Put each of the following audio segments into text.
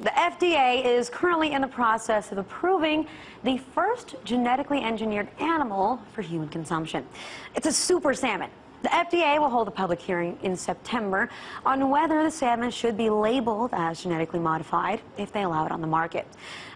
The FDA is currently in the process of approving the first genetically engineered animal for human consumption. It's a super salmon. The FDA will hold a public hearing in September on whether the salmon should be labeled as genetically modified if they allow it on the market.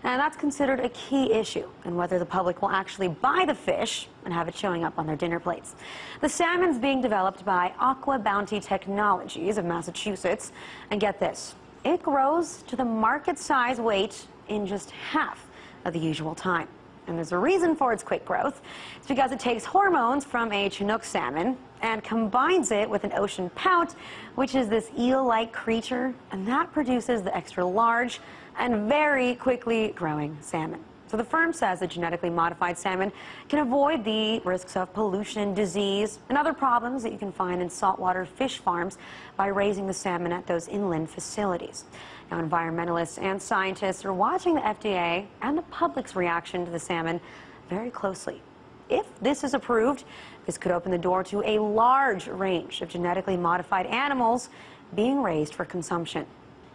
And that's considered a key issue in whether the public will actually buy the fish and have it showing up on their dinner plates. The salmon's being developed by Aqua Bounty Technologies of Massachusetts. And get this, it grows to the market size weight in just half of the usual time. And there's a reason for its quick growth. It's because it takes hormones from a Chinook salmon and combines it with an ocean pout, which is this eel-like creature, and that produces the extra large and very quickly growing salmon. So the firm says that genetically modified salmon can avoid the risks of pollution, disease, and other problems that you can find in saltwater fish farms by raising the salmon at those inland facilities. Now, environmentalists and scientists are watching the FDA and the public's reaction to the salmon very closely. If this is approved, this could open the door to a large range of genetically modified animals being raised for consumption.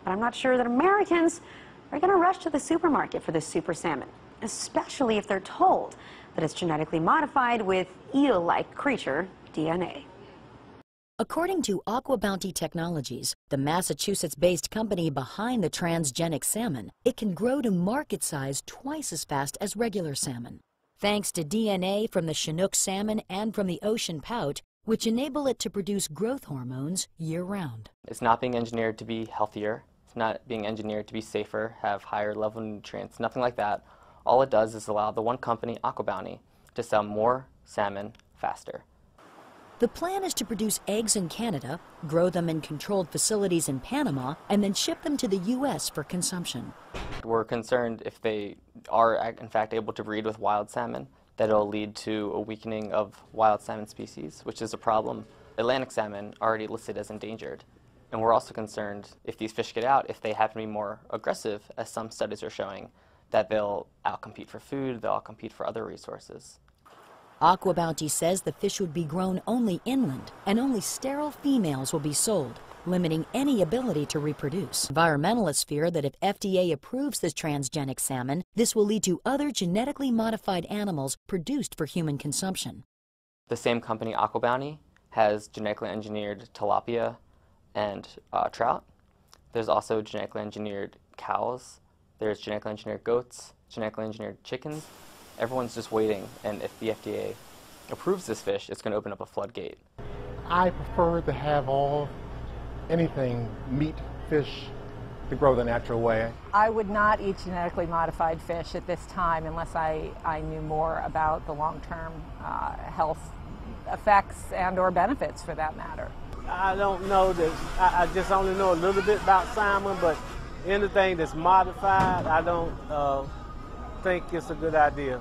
But I'm not sure that Americans are going to rush to the supermarket for this super salmon especially if they're told that it's genetically modified with eel-like creature DNA. According to Aqua Bounty Technologies, the Massachusetts-based company behind the transgenic salmon, it can grow to market size twice as fast as regular salmon. Thanks to DNA from the Chinook salmon and from the ocean pout, which enable it to produce growth hormones year-round. It's not being engineered to be healthier. It's not being engineered to be safer, have higher level nutrients, nothing like that all it does is allow the one company, Aquabounty, to sell more salmon faster. The plan is to produce eggs in Canada, grow them in controlled facilities in Panama, and then ship them to the U.S. for consumption. We're concerned if they are, in fact, able to breed with wild salmon, that it'll lead to a weakening of wild salmon species, which is a problem. Atlantic salmon are already listed as endangered. And we're also concerned if these fish get out, if they happen to be more aggressive, as some studies are showing, that they'll outcompete for food, they'll outcompete for other resources. Aqua Bounty says the fish would be grown only inland and only sterile females will be sold, limiting any ability to reproduce. Environmentalists fear that if FDA approves the transgenic salmon, this will lead to other genetically modified animals produced for human consumption. The same company, Aqua Bounty, has genetically engineered tilapia and uh, trout. There's also genetically engineered cows there's genetically engineered goats, genetically engineered chickens. Everyone's just waiting, and if the FDA approves this fish, it's going to open up a floodgate. I prefer to have all anything meat, fish, to grow the natural way. I would not eat genetically modified fish at this time unless I, I knew more about the long-term uh, health effects and or benefits for that matter. I don't know that, I, I just only know a little bit about salmon, but anything that's modified, I don't uh, think it's a good idea.